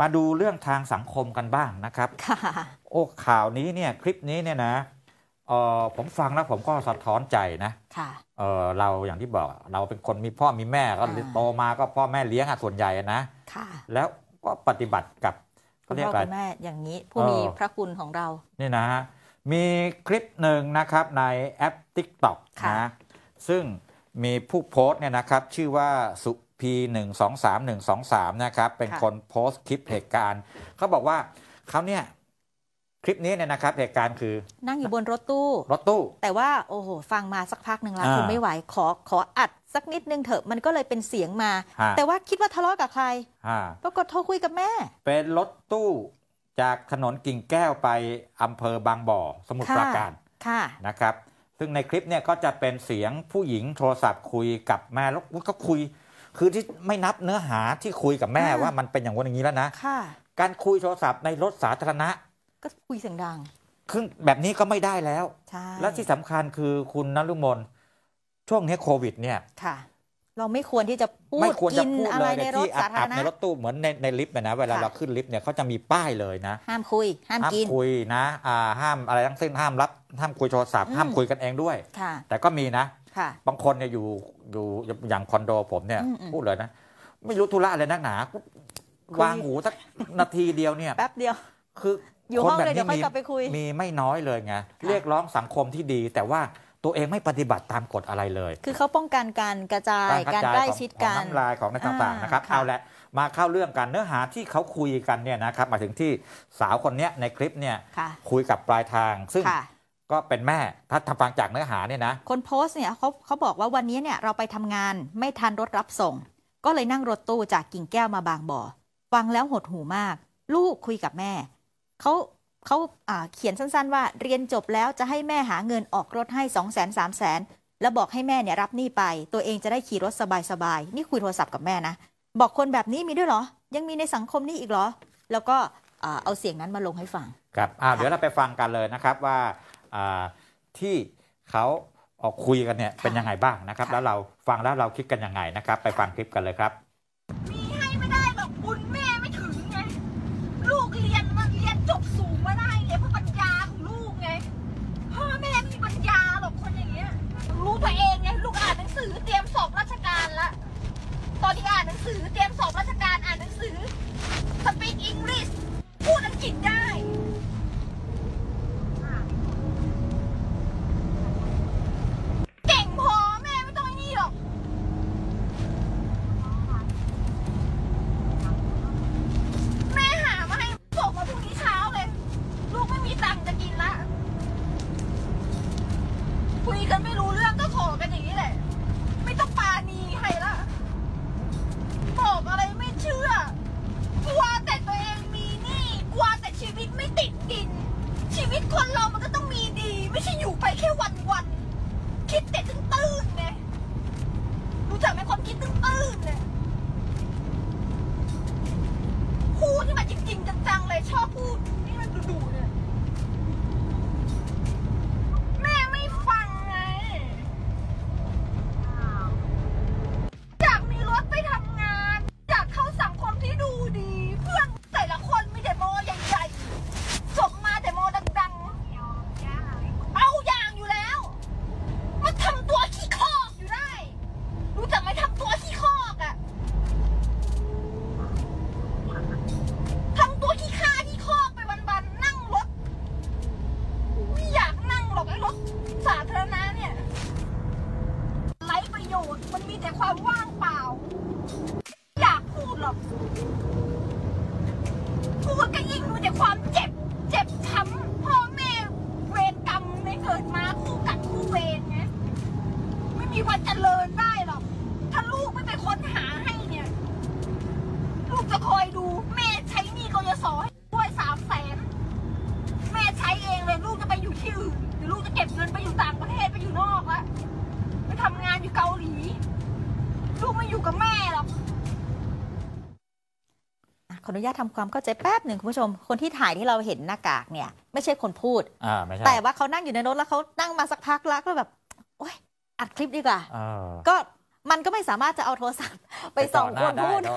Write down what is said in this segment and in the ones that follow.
มาดูเรื่องทางสังคมกันบ้างนะครับ โอ้ ข่าวนี้เนี่ยคลิปนี้เนี่ยนะเออผมฟังแล้วผมก็สะท้อนใจนะเออเราอย่างที่บอกเราเป็นคนมีพ่อมีแม่ก็โตมาก็พ่อแม่เลี้ยงส่วนใหญ่นะ แล้วก็ปฏิบัติกับเขาเรียกอะไรแม่อย่างนี้ผู้มีพระคุณของเรานี่นะฮะมีคลิปหนึ่งนะครับในแอป t ิ k t o k นะ ซึ่งมีผู้โพสต์เนี่ยนะครับชื่อว่าสุ P 1 2 3 1 2 3นะครับเป็นคนโพสต์คลิปเหตุการณ์เขาบอกว่าเขาเนี่ยคลิปนี้เนี่ยนะครับ เหตุการณ์คือนั่งอยู่บนรถตู้รถตู้ แต่ว่าโอ้โหฟังมาสักพักหนึ่งแล้วคือไม่ไหวขอขออัดสักนิดนึงเถอะมันก็เลยเป็นเสียงมา แต่ว่าคิดว่าทะเลาะกับใครปรากฏโทรคุยกับแม่ เป็นรถตู้จากถนนกิ่งแก้วไป อำเภอบางบ่อสมุทรปราการค่ะนะครับซึ่งในคลิปเนี่ยก็จะเป็นเสียงผู้หญิงโทรศัพท์คุยกับแม่แล้วก็คุยคือ ที่ไม่นับเนื้อหาที่คุยกับแม่ว่ามันเป็นอย่างวันอย่างนี้แล้วนะการคุยโทรศัพท์ในรถสาธารณะ ก็คุยเสียงดังคือแบบนี้ก็ไม่ได้แล้วและที่สำคัญคือคุณนรุมนช่วงนี้โควิด เนี่ยค่ะ เราไม่ควรที่จะพูดไม่ควรจะพูดเลยในาธารณะในรถตู้เหมือนในในลิฟต์นะ เวลาเราขึ้นลิฟต์เนี่ยเขาจะมีป้ายเลยนะ ห้ามคุยห้ามกินคุยนะห้ามอะไรทั้งสิ้นห้ามรับห้ามคุยโทรศัพท์ห้ามคุยกันเองด้วยแต่ก็มีนะบางคนเนี่ยอยู่อยู่อย่างคอนโดผมเนี่ยพูดเลยนะ ไม่รู้ธุระอะไรนักหนาวางหูสักนาทีเดียวเนี่ยแป๊บเดียวคืออยู่ห้องเลยเดี๋ยวค่อยกลับไปคุย มีไม่น้อยเลยไงเรียกร้องสังคมที่ดีแต่ว่าตัวเองไม่ปฏิบัติตามกฎอะไรเลย คือเขาป้องกันการกระจายการใกล้ชิดกันน้ำลายของนต่างๆนะครับเอาละมาเข้าเรื่องกันเนื้อหาที่เขาคุยกันเนี่ยนะครับ มาถึงที่สาวคนนี้ในคลิปเนี่ยคุยกับปลายทางซึ่งก็เป็นแม่ ถ้าทำฟังจากเนื้อหาเนี่ยนะ คนโพสต์เนี่ยเขาเขาบอกว่าวันนี้เนี่ยเราไปทำงานไม่ทันรถรับส่ง ก็เลยนั่งรถตู้จากกิ่งแก้วมาบางบ่อ ฟังแล้วหดหูมาก ลูกคุยกับแม่เขาเขาเขียนสั้นๆ ว่า เรียนจบแล้วจะให้แม่หาเงินออกรถให้สองแสนสามแสนแล้วบอกให้แม่เนี่ยรับหนี้ไป ตัวเองจะได้ขี่รถสบายๆนี่คุยโทรศัพท์กับแม่นะบอกคนแบบนี้มีด้วยเหรอ ยังมีในสังคมนี้อีกเหรอ แล้วก็เอาเสียงนั้นมาลงให้ฟังครับเดี๋ยวเราไปฟังกันเลยนะครับว่าที่เขาออกคุยกันเนี่ยเป็นยังไงบ้างนะครับแล้วเราฟังแล้วเราคิดกันยังไงนะครับ ไปฟังคลิปกันเลยครับ มีให้ไม่ได้หรอกบุญแม่ไม่ถึงไงลูกเรียนมาเรียนจบสูงมาได้ไงเพราะปัญญาของลูกไง พ่อแม่ไม่มีปัญญาหรอกคนอย่างเงี้ยรู้ตัวเองไงลูกอ่านหนังสือเตรียมสอบราชการละตอนที่อ่านหนังสือเตรียมขออนุญาตทำความเข้าใจแป๊บหนึ่งคุณผู้ชมคนที่ถ่ายที่เราเห็นหน้ากากเนี่ย ไม่ใช่คนพูดแต่ว่าเขานั่งอยู่ในรถแล้วเขานั่งมาสักพักแล้วก็แบบโอ๊ยอัดคลิปดีกว่า ก็มันก็ไม่สามารถจะเอาโทรศัพท์ไปส่องคนพูดได้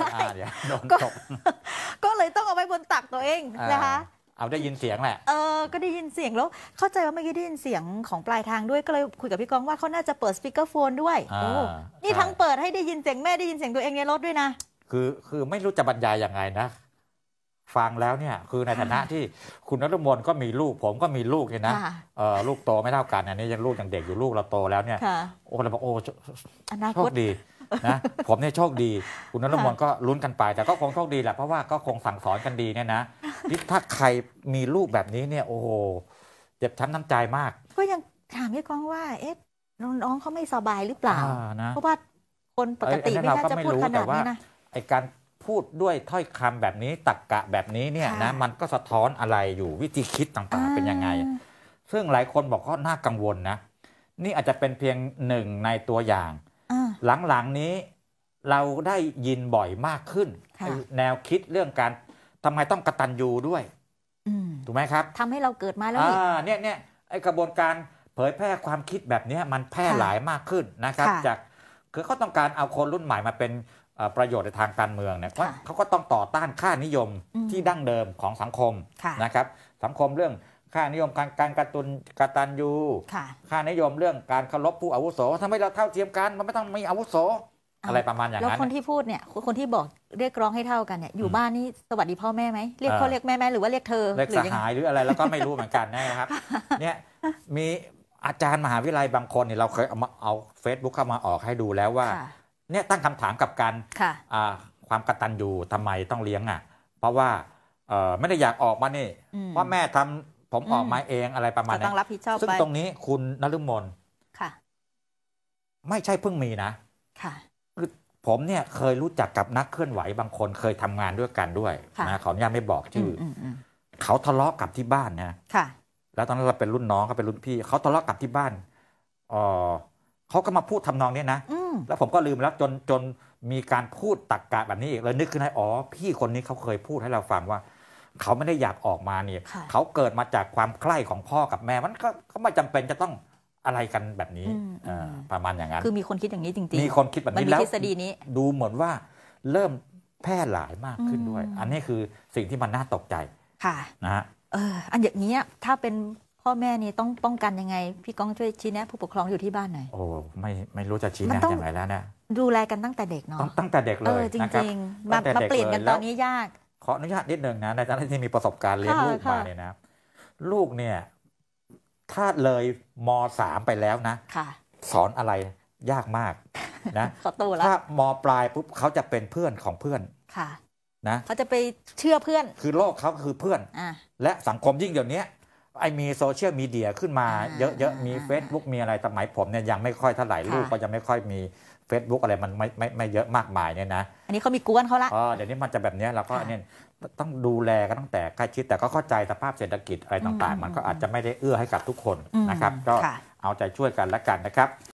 ก็เลยต้องเอาไว้บนตักตัวเองนะคะเอาได้ยินเสียงแหละเออก็ได้ยินเสียงแล้ว เข้าใจว่าเมื่อกี้ได้ยินเสียงของปลายทางด้วยก็เลยคุยกับพี่กองว่าเขาน่าจะเปิดสปีกเกอร์โฟนด้วยโอ้นี่ทั้งเปิดให้ได้ยินเสียงแม่ได้ยินเสียงตัวเองในรถด้วยนะคือ คือไม่รู้จะบรรยายยังไงนะ ฟังแล้วเนี่ย คือในฐานะที่คุณนรมนก็มีลูก ผมก็มีลูกเนี่ยนะลูกโตไม่เท่ากันอันนี้ยังลูกยังเด็กอยู่ลูกเราโตแล้วเนี่ยโอ้เราบอกโอ้โชคดีนะ ผมเนี่ยโชคดี คุณนรมนก็ลุ้นกันไป แต่ก็คงโชคดีแหละ เพราะว่าก็คงสั่งสอนกันดีเนี่ยนะ ที่ถ้าใครมีลูกแบบนี้เนี่ย โอ้โห เจ็บช้ำน้ำใจมาก ก็ยังถามพี่ก้องว่า เอ๊ะ น้องเขาไม่สบายหรือเปล่า เพราะว่าคนปกติไม่น่าจะพูดขนาดนี้นะไอการพูดด้วยถ้อยคำแบบนี้ตักกะแบบนี้เนี่ยนะมันก็สะท้อนอะไรอยู่วิธีคิดต่างๆ เป็นยังไง ซึ่งหลายคนบอกก็น่ากังวลนะ นี่อาจจะเป็นเพียงหนึ่งในตัวอย่างหลังๆนี้เราได้ยินบ่อยมากขึ้นแนวคิดเรื่องการทำไมต้องกระตันยูด้วยถูกไหมครับทำให้เราเกิดมาแล้วเนี่ยเนี่ยไอกระบวนการเผยแพร่ความคิดแบบนี้มันแพร่หลายมากขึ้นนะครับ จากคือเขาต้องการเอาคนรุ่นใหม่มาเป็นประโยชน์ในทางการเมืองเนี่ยเขาก็ต้องต่อต้านค่านิยมที่ดั้งเดิมของสังคมนะครับสังคมเรื่องค่านิยมการการกระตุนกระตันยูค่านิยมเรื่องการเคารพผู้อาวุโส ทำให้เราเท่าเทียมกัน มันไม่ต้องมีอาวุโสอะไรประมาณอย่างนั้นแล้วคนที่พูดเนี่ยคนที่บอกเรียกร้องให้เท่ากันเนี่ยอยู่บ้านนี่สวัสดีพ่อแม่ไหมเรียกพ่อเรียกแม่แม่หรือว่าเรียกเธอเรียกสหายหรืออะไรแล้วก็ไม่รู้เหมือนกันนะครับเนี่ยมีอาจารย์มหาวิทยาลัยบางคนเนี่ยเราเคยเอาเอาเฟซบุ๊กเข้ามาออกให้ดูแล้วว่าเนี่ยตั้งคำถามกับ การความกตัญญูทำไมต้องเลี้ยงอ่ะ เพราะว่าไม่ได้อยากออกมานี่เพราะแม่ทำผมออกมาเองอะไรประมาณนี้ซึ่งตรงนี้คุณนฤมลค่ะ ไม่ใช่เพิ่งมีนะค่ะคือผมเนี่ยเคยรู้จักกับนักเคลื่อนไหวบางคนเคยทำงานด้วยกันด้วยนะขออนุญาตไม่บอกชื่อ เขาทะเลาะกับที่บ้านนะ ค่ะ แล้วตอนนั้นเราเป็นรุ่นน้องเขาเป็นรุ่นพี่เขาทะเลาะกับที่บ้านอ๋อเขาก็มาพูดทำนองนี้นะแล้วผมก็ลืมแล้วจนจนมีการพูดตักกะแบบนี้อีกเลย นึกขึ้นได้ อ๋อ พี่คนนี้เขาเคยพูดให้เราฟังว่า เขาไม่ได้อยากออกมาเนี่ยเขาเกิดมาจากความใคร่ของพ่อกับแม่มันก็ขาไม่จำเป็นจะต้องอะไรกันแบบนี้ประมาณอย่างนั้นคือมีคนคิดอย่างนี้จริงๆมีคนคิดแบบนี้แล้วดีนี้ดูเหมือนว่าเริ่มแพร่หลายมากขึ้นด้วย อันนี้คือสิ่งที่มันน่าตกใจ ค่ะนะฮะเอออันอย่างนี้ถ้าเป็นพ่อแม่นี่ต้องป้องกันยังไง พี่ก้องช่วยชี้แนะผู้ปกครองอยู่ที่บ้านหน่อยโอ้ไม่ไม่รู้จะชี้แนะอย่างไรแล้วเนี่ยดูแลกันตั้งแต่เด็กเนาะตั้งแต่เด็กเลยจริง ๆมาเปลี่ยนกันตอนนี้ยาก ขออนุญาตนิดนึงนะในฐานะที่มีประสบการณ์เลี้ยงลูกมาเนี่ยนะลูกเนี่ยถ้าเลยมสามไปแล้วนะสอนอะไรยากมากนะถ้ามปลายปุ๊บเขาจะเป็นเพื่อนของเพื่อนค่ะนะเขาจะไปเชื่อเพื่อน คือโลกเขาคือเพื่อนและสังคมยิ่งเดี๋ยวนี้ไอ้มีโซเชียลมีเดียขึ้นมาเยอะๆ มี Facebook มีอะไรสมัยผมเนี่ยยังไม่ค่อยเท่าไหร่ลูกก็ยังไม่ค่อยมี Facebook อะไรมันไม่ไม่ไม่เยอะมากมายเนี่ยนะอันนี้เขามีกวนเขาละอ๋อเดี๋ยวนี้มันจะแบบนี้เราก็เนี่ยต้องดูแลกันตั้งแต่ใกล้ชิดแต่ก็เข้าใจสภาพเศรษฐกิจอะไรต่างๆ มันก็อาจจะไม่ได้เอื้อให้กับทุกคนนะครับ ก็เอาใจช่วยกันละกันนะครับ